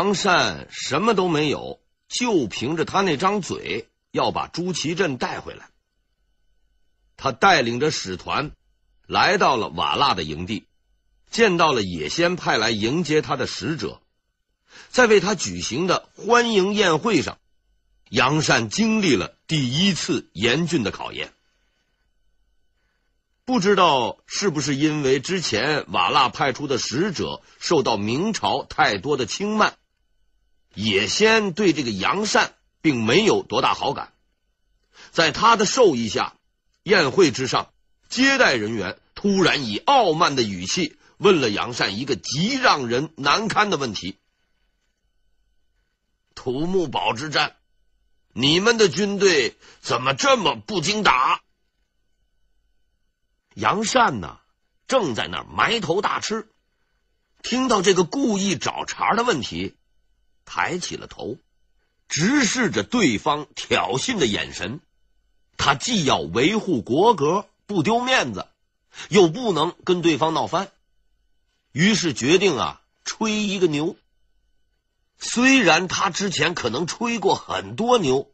杨善什么都没有，就凭着他那张嘴要把朱祁镇带回来。他带领着使团来到了瓦剌的营地，见到了野先派来迎接他的使者，在为他举行的欢迎宴会上，杨善经历了第一次严峻的考验。不知道是不是因为之前瓦剌派出的使者受到明朝太多的轻慢。也先对这个杨善并没有多大好感，在他的授意下，宴会之上，接待人员突然以傲慢的语气问了杨善一个极让人难堪的问题：土木堡之战，你们的军队怎么这么不经打？杨善呢，正在那儿埋头大吃，听到这个故意找茬的问题。抬起了头，直视着对方挑衅的眼神，他既要维护国格不丢面子，又不能跟对方闹翻，于是决定啊吹一个牛。虽然他之前可能吹过很多牛，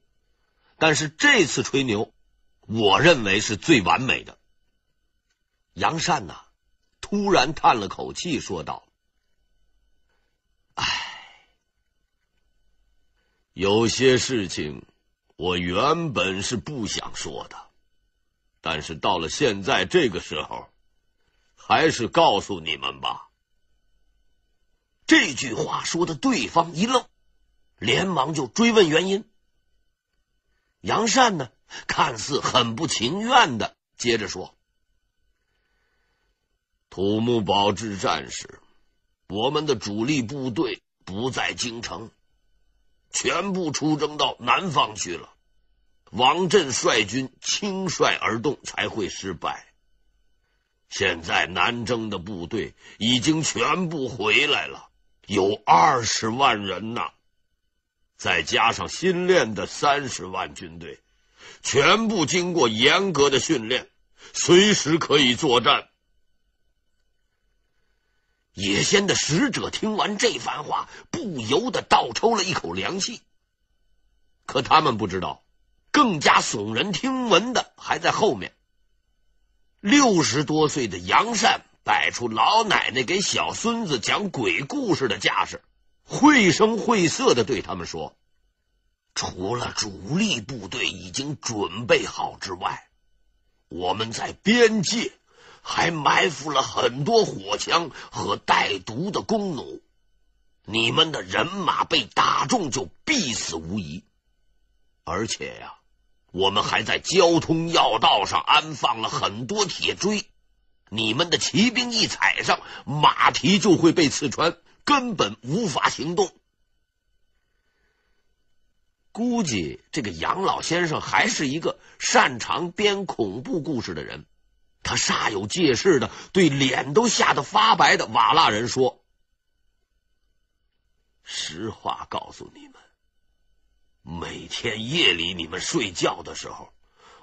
但是这次吹牛，我认为是最完美的。杨善呐，突然叹了口气，说道：“哎。”有些事情，我原本是不想说的，但是到了现在这个时候，还是告诉你们吧。这句话说的，对方一愣，连忙就追问原因。杨善呢，看似很不情愿的，接着说：“土木堡之战时，我们的主力部队不在京城。”全部出征到南方去了，王震率军轻率而动才会失败。现在南征的部队已经全部回来了，有二十万人呐，再加上新练的三十万军队，全部经过严格的训练，随时可以作战。野仙的使者听完这番话，不由得倒抽了一口凉气。可他们不知道，更加耸人听闻的还在后面。六十多岁的杨善摆出老奶奶给小孙子讲鬼故事的架势，绘声绘色的对他们说：“除了主力部队已经准备好之外，我们在边界。”还埋伏了很多火枪和带毒的弓弩，你们的人马被打中就必死无疑。而且呀，我们还在交通要道上安放了很多铁锥，你们的骑兵一踩上，马蹄就会被刺穿，根本无法行动。估计这个杨老先生还是一个擅长编恐怖故事的人。他煞有介事的对脸都吓得发白的瓦剌人说：“实话告诉你们，每天夜里你们睡觉的时候，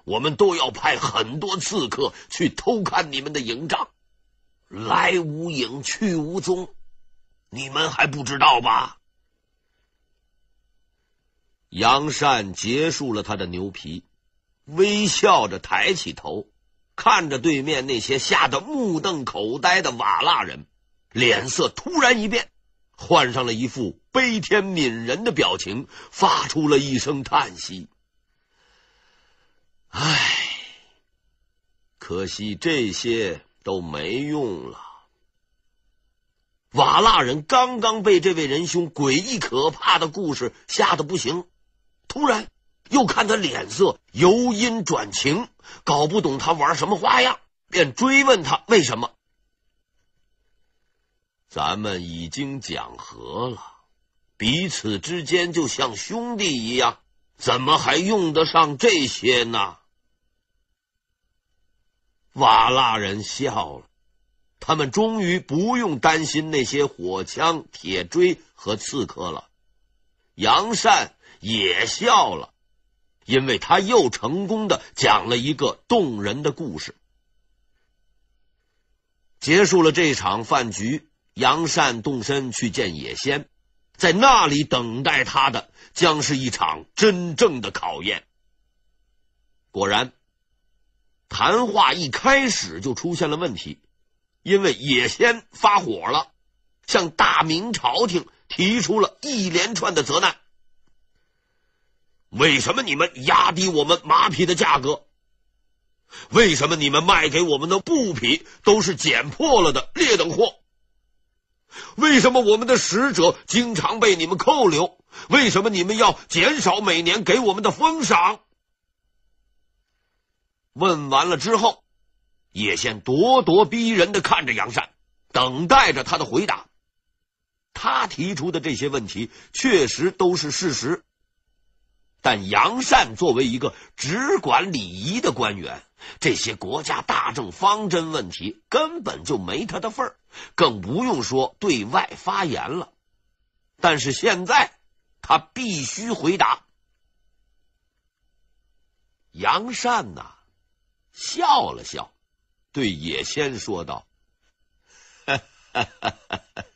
我们都要派很多刺客去偷看你们的营帐，来无影去无踪，你们还不知道吧？”杨善结束了他的牛皮，微笑着抬起头。看着对面那些吓得目瞪口呆的瓦剌人，脸色突然一变，换上了一副悲天悯人的表情，发出了一声叹息：“唉，可惜这些都没用了。”瓦剌人刚刚被这位仁兄诡异可怕的故事吓得不行，突然。又看他脸色由阴转晴，搞不懂他玩什么花样，便追问他为什么。咱们已经讲和了，彼此之间就像兄弟一样，怎么还用得上这些呢？瓦剌人笑了，他们终于不用担心那些火枪、铁锥和刺客了。杨善也笑了。因为他又成功的讲了一个动人的故事，结束了这场饭局。杨善动身去见野仙，在那里等待他的将是一场真正的考验。果然，谈话一开始就出现了问题，因为野仙发火了，向大明朝廷提出了一连串的责难。为什么你们压低我们马匹的价格？为什么你们卖给我们的布匹都是剪破了的劣等货？为什么我们的使者经常被你们扣留？为什么你们要减少每年给我们的封赏？问完了之后，叶县咄咄逼人的看着杨善，等待着他的回答。他提出的这些问题确实都是事实。但杨善作为一个只管礼仪的官员，这些国家大政方针问题根本就没他的份儿，更不用说对外发言了。但是现在他必须回答。杨善呐，笑了笑，对野仙说道：“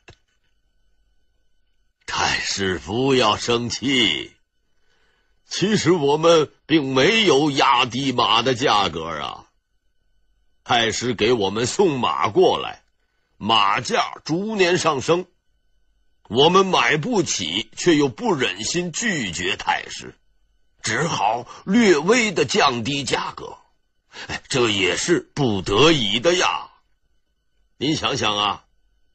太师不要生气。”其实我们并没有压低马的价格啊，太师给我们送马过来，马价逐年上升，我们买不起，却又不忍心拒绝太师，只好略微的降低价格，哎，这也是不得已的呀。您想想啊，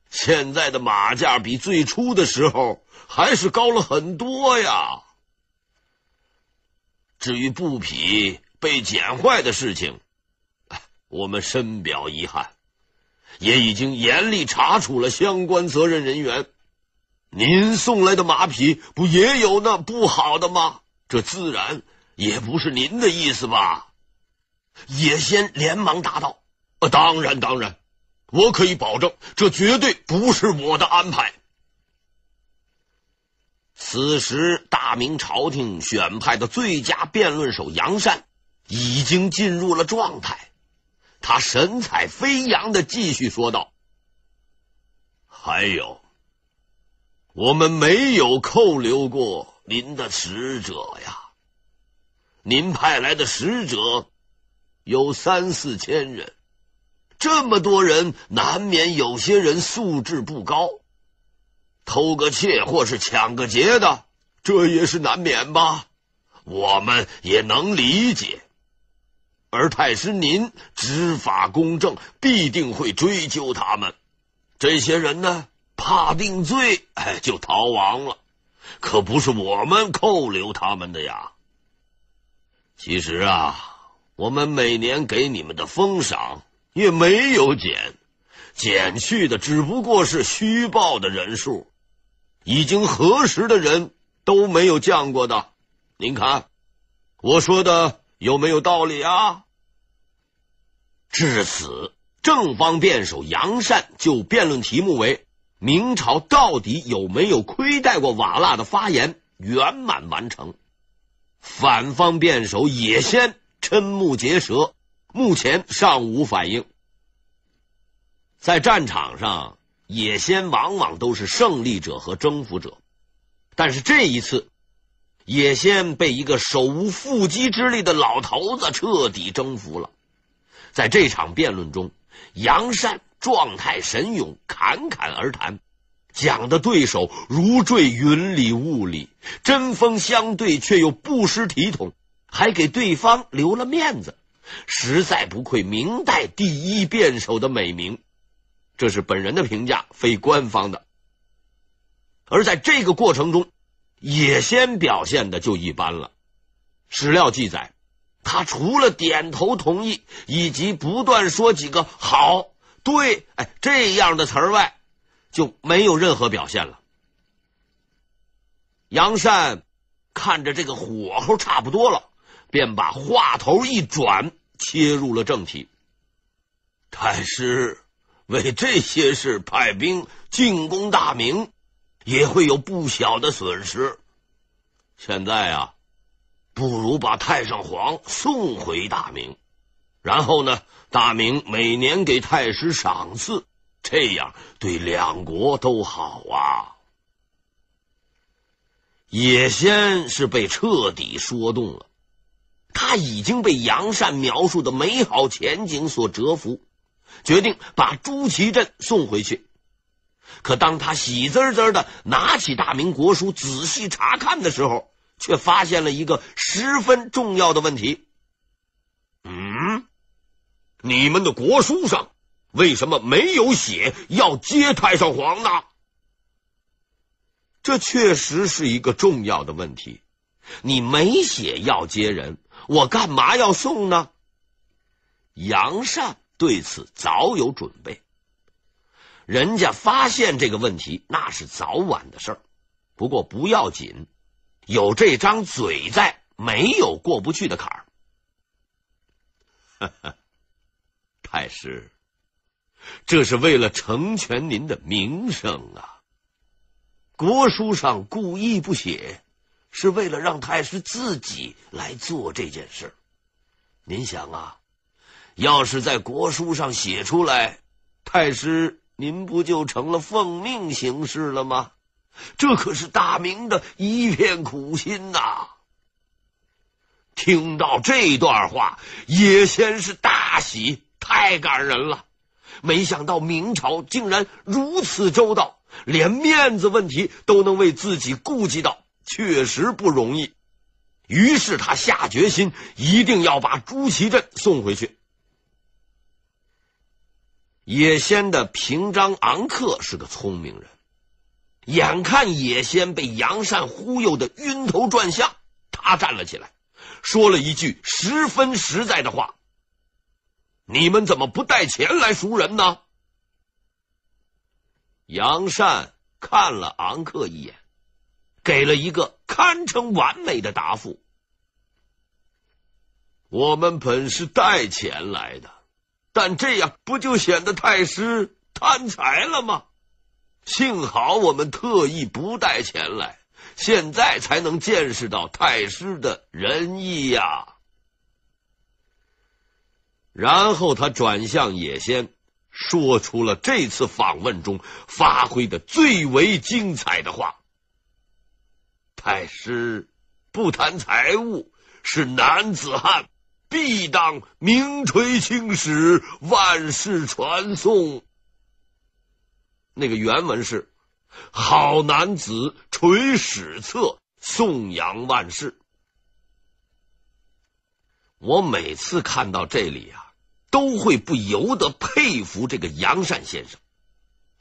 现在的马价比最初的时候还是高了很多呀。至于布匹被剪坏的事情，我们深表遗憾，也已经严厉查处了相关责任人员。您送来的马匹不也有那不好的吗？这自然也不是您的意思吧？野先连忙答道：“当然，当然，我可以保证，这绝对不是我的安排。”此时，大明朝廷选派的最佳辩论手杨善已经进入了状态。他神采飞扬的继续说道：“还有，我们没有扣留过您的使者呀。您派来的使者有三四千人，这么多人，难免有些人素质不高。”偷个窃或是抢个劫的，这也是难免吧，我们也能理解。而太师您执法公正，必定会追究他们。这些人呢，怕定罪，哎，就逃亡了，可不是我们扣留他们的呀。其实啊，我们每年给你们的封赏也没有减，减去的只不过是虚报的人数。已经核实的人都没有降过的，您看，我说的有没有道理啊？至此，正方辩手杨善就辩论题目为“明朝到底有没有亏待过瓦剌”的发言圆满完成。反方辩手也先瞠目结舌，目前尚无反应。在战场上。野仙往往都是胜利者和征服者，但是这一次，野仙被一个手无缚鸡之力的老头子彻底征服了。在这场辩论中，杨善状态神勇，侃侃而谈，讲的对手如坠云里雾里，针锋相对却又不失体统，还给对方留了面子，实在不愧明代第一辩手的美名。这是本人的评价，非官方的。而在这个过程中，也先表现的就一般了。史料记载，他除了点头同意以及不断说几个“好”“对”哎这样的词儿外，就没有任何表现了。杨善看着这个火候差不多了，便把话头一转，切入了正题。但是，为这些事派兵进攻大明，也会有不小的损失。现在啊，不如把太上皇送回大明，然后呢，大明每年给太师赏赐，这样对两国都好啊。野仙是被彻底说动了，他已经被杨善描述的美好前景所折服。决定把朱祁镇送回去，可当他喜滋滋的拿起大明国书仔细查看的时候，却发现了一个十分重要的问题。嗯，你们的国书上为什么没有写要接太上皇呢？这确实是一个重要的问题。你没写要接人，我干嘛要送呢？杨善。对此早有准备。人家发现这个问题那是早晚的事儿，不过不要紧，有这张嘴在，没有过不去的坎儿。呵呵，太师，这是为了成全您的名声啊。国书上故意不写，是为了让太师自己来做这件事您想啊？要是在国书上写出来，太师您不就成了奉命行事了吗？这可是大明的一片苦心呐！听到这段话，野先是大喜，太感人了，没想到明朝竟然如此周到，连面子问题都能为自己顾及到，确实不容易。于是他下决心，一定要把朱祁镇送回去。野仙的平章昂克是个聪明人，眼看野仙被杨善忽悠的晕头转向，他站了起来，说了一句十分实在的话：“你们怎么不带钱来赎人呢？”杨善看了昂克一眼，给了一个堪称完美的答复：“我们本是带钱来的。”但这样不就显得太师贪财了吗？幸好我们特意不带钱来，现在才能见识到太师的仁义呀。然后他转向野仙，说出了这次访问中发挥的最为精彩的话：“太师不谈财物，是男子汉。”必当名垂青史，万世传颂。那个原文是“好男子垂史册，颂扬万世”。我每次看到这里啊，都会不由得佩服这个杨善先生，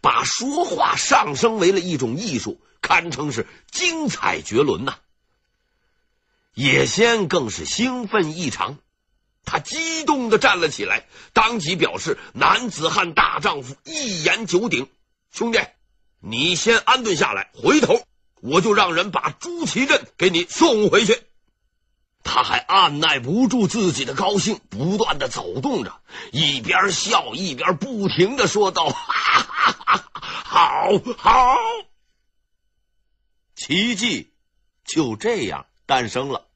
把说话上升为了一种艺术，堪称是精彩绝伦呐！野仙更是兴奋异常。他激动的站了起来，当即表示：“男子汉大丈夫，一言九鼎，兄弟，你先安顿下来，回头我就让人把朱祁镇给你送回去。”他还按耐不住自己的高兴，不断的走动着，一边笑一边不停的说道：“哈哈哈哈哈，好好。”奇迹就这样诞生了。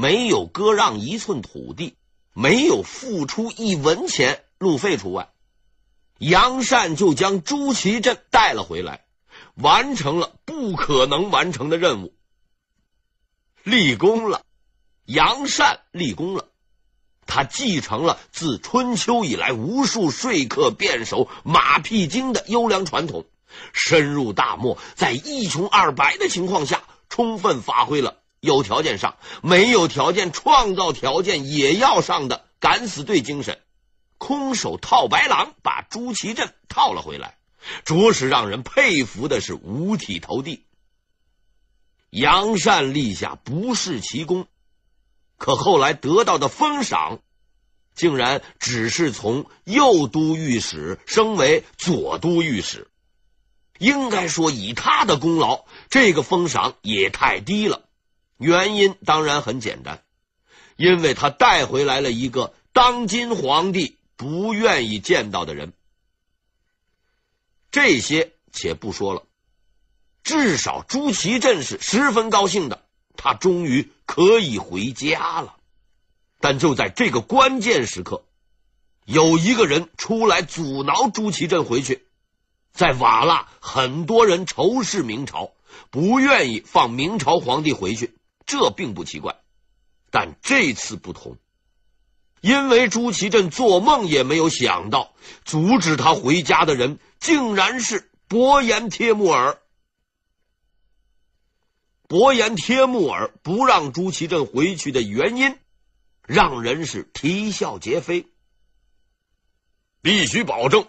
没有割让一寸土地，没有付出一文钱路费除外，杨善就将朱祁镇带了回来，完成了不可能完成的任务。立功了，杨善立功了，他继承了自春秋以来无数说客、辩手、马屁精的优良传统，深入大漠，在一穷二白的情况下，充分发挥了。有条件上，没有条件创造条件也要上的敢死队精神，空手套白狼把朱祁镇套了回来，着实让人佩服的是五体投地。杨善立下不世奇功，可后来得到的封赏，竟然只是从右都御史升为左都御史，应该说以他的功劳，这个封赏也太低了。原因当然很简单，因为他带回来了一个当今皇帝不愿意见到的人。这些且不说了，至少朱祁镇是十分高兴的，他终于可以回家了。但就在这个关键时刻，有一个人出来阻挠朱祁镇回去，在瓦剌，很多人仇视明朝，不愿意放明朝皇帝回去。这并不奇怪，但这次不同，因为朱祁镇做梦也没有想到，阻止他回家的人竟然是伯颜帖木儿。伯颜帖木儿不让朱祁镇回去的原因，让人是啼笑皆非。必须保证，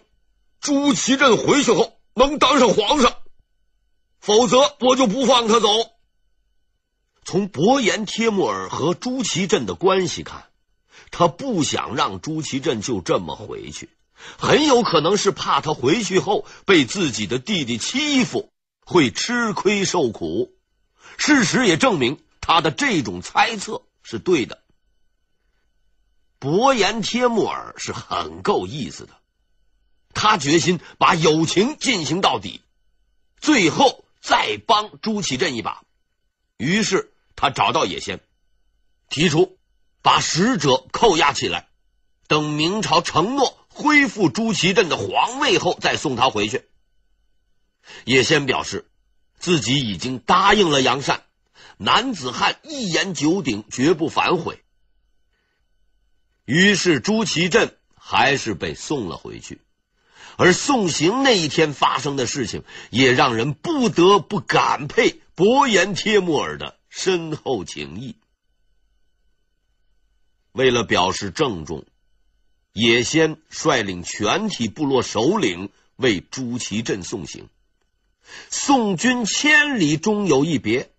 朱祁镇回去后能当上皇上，否则我就不放他走。从伯颜帖木儿和朱祁镇的关系看，他不想让朱祁镇就这么回去，很有可能是怕他回去后被自己的弟弟欺负，会吃亏受苦。事实也证明他的这种猜测是对的。伯颜帖木儿是很够意思的，他决心把友情进行到底，最后再帮朱祁镇一把，于是。他找到野先，提出把使者扣押起来，等明朝承诺恢复朱祁镇的皇位后再送他回去。野先表示自己已经答应了杨善，男子汉一言九鼎，绝不反悔。于是朱祁镇还是被送了回去，而送行那一天发生的事情也让人不得不感佩伯颜帖木儿的。深厚情谊。为了表示郑重，野先率领全体部落首领为朱祁镇送行。送君千里，终有一别。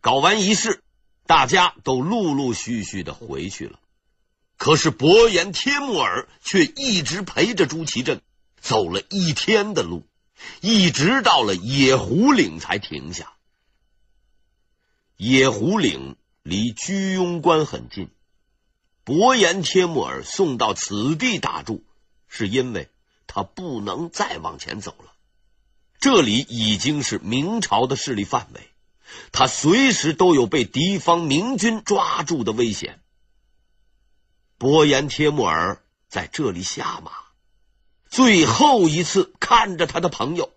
搞完仪式，大家都陆陆续续的回去了。可是伯颜帖木儿却一直陪着朱祁镇走了一天的路，一直到了野狐岭才停下。野狐岭离居庸关很近，伯颜帖木儿送到此地打住，是因为他不能再往前走了。这里已经是明朝的势力范围，他随时都有被敌方明军抓住的危险。伯颜帖木儿在这里下马，最后一次看着他的朋友，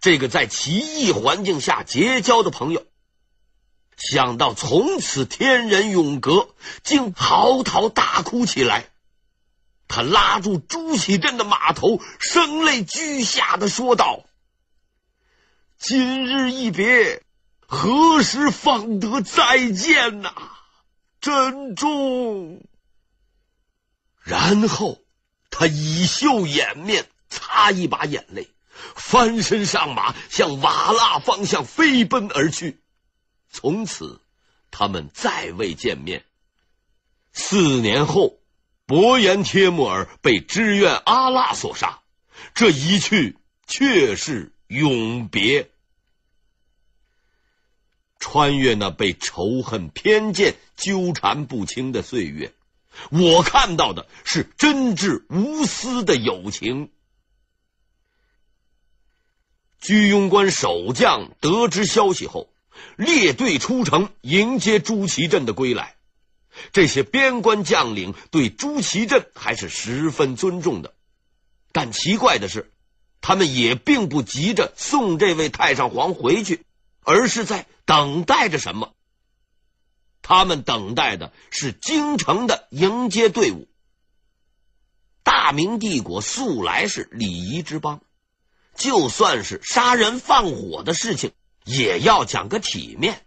这个在奇异环境下结交的朋友。想到从此天人永隔，竟嚎啕大哭起来。他拉住朱祁镇的马头，声泪俱下的说道：“今日一别，何时方得再见呐，珍重。”然后他以袖掩面，擦一把眼泪，翻身上马，向瓦剌方向飞奔而去。从此，他们再未见面。四年后，伯颜帖木儿被支院阿剌所杀，这一去却是永别。穿越那被仇恨、偏见纠缠不清的岁月，我看到的是真挚无私的友情。居庸关守将得知消息后。列队出城迎接朱祁镇的归来，这些边关将领对朱祁镇还是十分尊重的，但奇怪的是，他们也并不急着送这位太上皇回去，而是在等待着什么。他们等待的是京城的迎接队伍。大明帝国素来是礼仪之邦，就算是杀人放火的事情。也要讲个体面，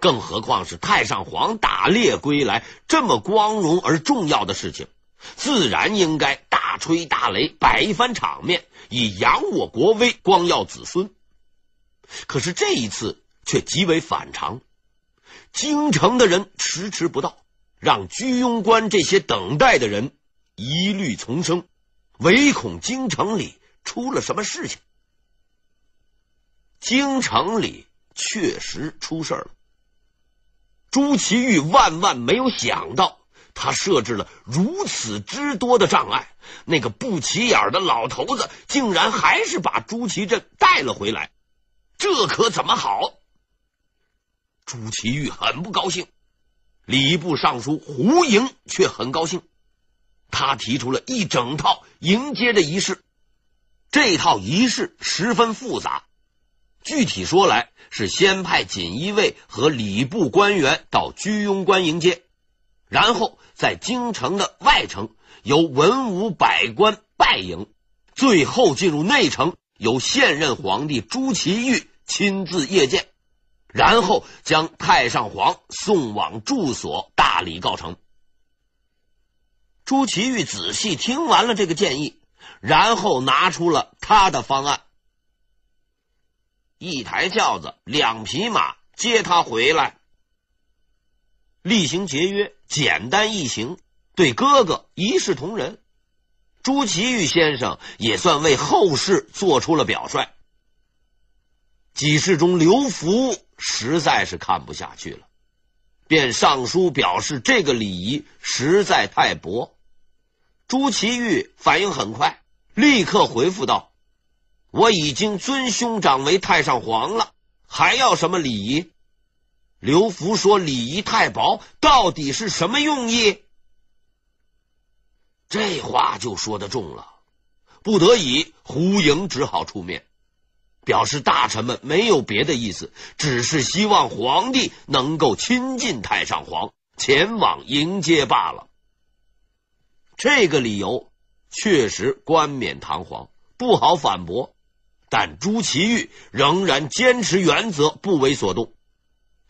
更何况是太上皇打猎归来这么光荣而重要的事情，自然应该大吹大擂，摆一番场面，以扬我国威，光耀子孙。可是这一次却极为反常，京城的人迟迟不到，让居庸关这些等待的人疑虑丛生，唯恐京城里出了什么事情。京城里确实出事了。朱祁钰万万没有想到，他设置了如此之多的障碍，那个不起眼的老头子竟然还是把朱祁镇带了回来，这可怎么好？朱祁钰很不高兴，礼部尚书胡莹却很高兴，他提出了一整套迎接的仪式，这套仪式十分复杂。具体说来，是先派锦衣卫和礼部官员到居庸关迎接，然后在京城的外城由文武百官拜迎，最后进入内城由现任皇帝朱祁钰亲自谒见，然后将太上皇送往住所，大礼告成。朱祁钰仔细听完了这个建议，然后拿出了他的方案。一台轿子，两匹马接他回来，厉行节约，简单易行，对哥哥一视同仁。朱祁钰先生也算为后世做出了表率。几世中，刘福实在是看不下去了，便上书表示这个礼仪实在太薄。朱祁钰反应很快，立刻回复道。我已经尊兄长为太上皇了，还要什么礼仪？刘福说礼仪太薄，到底是什么用意？这话就说得重了，不得已，胡盈只好出面，表示大臣们没有别的意思，只是希望皇帝能够亲近太上皇，前往迎接罢了。这个理由确实冠冕堂皇，不好反驳。但朱祁钰仍然坚持原则，不为所动，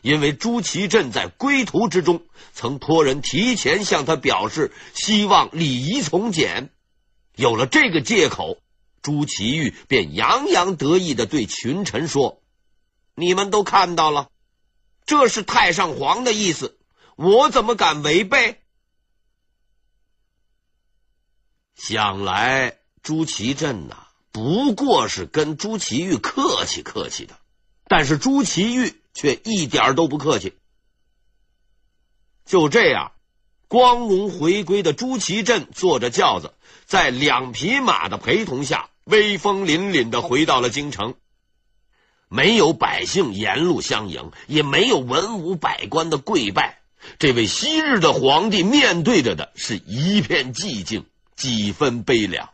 因为朱祁镇在归途之中曾托人提前向他表示，希望礼仪从简。有了这个借口，朱祁钰便洋洋得意的对群臣说：“你们都看到了，这是太上皇的意思，我怎么敢违背？”想来朱祁镇呐。不过是跟朱祁钰客气客气的，但是朱祁钰却一点都不客气。就这样，光荣回归的朱祁镇坐着轿子，在两匹马的陪同下，威风凛凛的回到了京城。没有百姓沿路相迎，也没有文武百官的跪拜，这位昔日的皇帝面对着的是一片寂静，几分悲凉。